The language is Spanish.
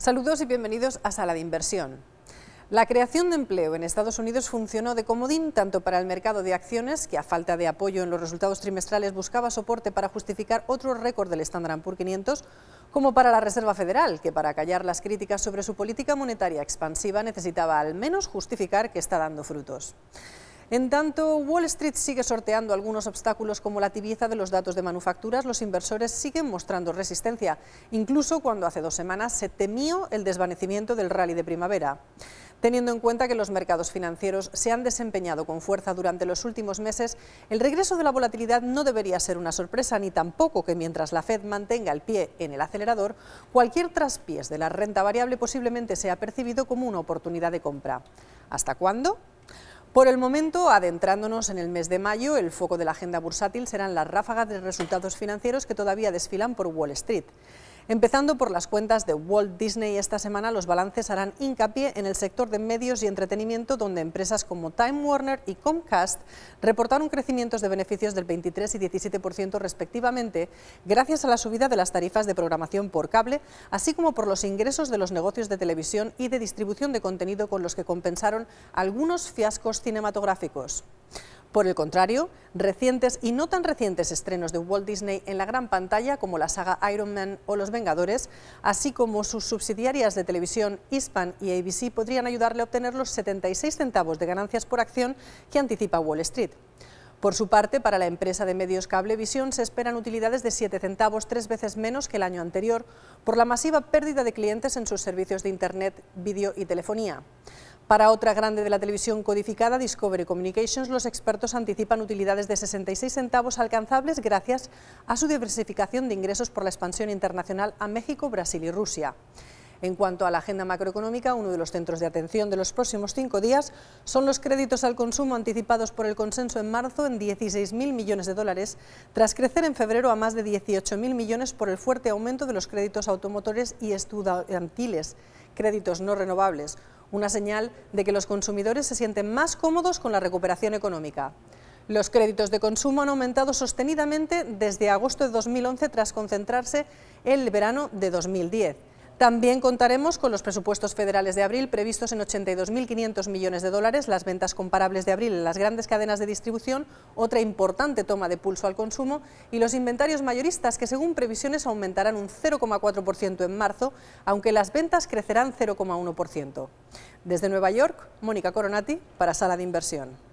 Saludos y bienvenidos a Sala de Inversión. La creación de empleo en Estados Unidos funcionó de comodín tanto para el mercado de acciones, que a falta de apoyo en los resultados trimestrales buscaba soporte para justificar otro récord del Standard Poor's 500, como para la Reserva Federal, que para callar las críticas sobre su política monetaria expansiva necesitaba al menos justificar que está dando frutos. En tanto, Wall Street sigue sorteando algunos obstáculos como la tibieza de los datos de manufacturas, los inversores siguen mostrando resistencia, incluso cuando hace dos semanas se temió el desvanecimiento del rally de primavera. Teniendo en cuenta que los mercados financieros se han desempeñado con fuerza durante los últimos meses, el regreso de la volatilidad no debería ser una sorpresa, ni tampoco que mientras la Fed mantenga el pie en el acelerador, cualquier traspiés de la renta variable posiblemente sea percibido como una oportunidad de compra. ¿Hasta cuándo? Por el momento, adentrándonos en el mes de mayo, el foco de la agenda bursátil serán las ráfagas de resultados financieros que todavía desfilan por Wall Street. Empezando por las cuentas de Walt Disney, esta semana los balances harán hincapié en el sector de medios y entretenimiento, donde empresas como Time Warner y Comcast reportaron crecimientos de beneficios del 23 y 17% respectivamente, gracias a la subida de las tarifas de programación por cable, así como por los ingresos de los negocios de televisión y de distribución de contenido con los que compensaron algunos fiascos cinematográficos. Por el contrario, recientes y no tan recientes estrenos de Walt Disney en la gran pantalla, como la saga Iron Man o Los Vengadores, así como sus subsidiarias de televisión Hispan y ABC, podrían ayudarle a obtener los 76 centavos de ganancias por acción que anticipa Wall Street. Por su parte, para la empresa de medios Cablevisión se esperan utilidades de 7 centavos, tres veces menos que el año anterior, por la masiva pérdida de clientes en sus servicios de Internet, vídeo y telefonía. Para otra grande de la televisión codificada, Discovery Communications, los expertos anticipan utilidades de 66 centavos alcanzables gracias a su diversificación de ingresos por la expansión internacional a México, Brasil y Rusia. En cuanto a la agenda macroeconómica, uno de los centros de atención de los próximos cinco días son los créditos al consumo anticipados por el consenso en marzo en 16.000 millones de dólares, tras crecer en febrero a más de 18.000 millones por el fuerte aumento de los créditos automotores y estudiantiles, créditos no renovables, una señal de que los consumidores se sienten más cómodos con la recuperación económica. Los créditos de consumo han aumentado sostenidamente desde agosto de 2011 tras concentrarse el verano de 2010. También contaremos con los presupuestos federales de abril previstos en 82.500 millones de dólares, las ventas comparables de abril en las grandes cadenas de distribución, otra importante toma de pulso al consumo y los inventarios mayoristas que según previsiones aumentarán un 0,4% en marzo, aunque las ventas crecerán 0,1%. Desde Nueva York, Mónica Coronati para Sala de Inversión.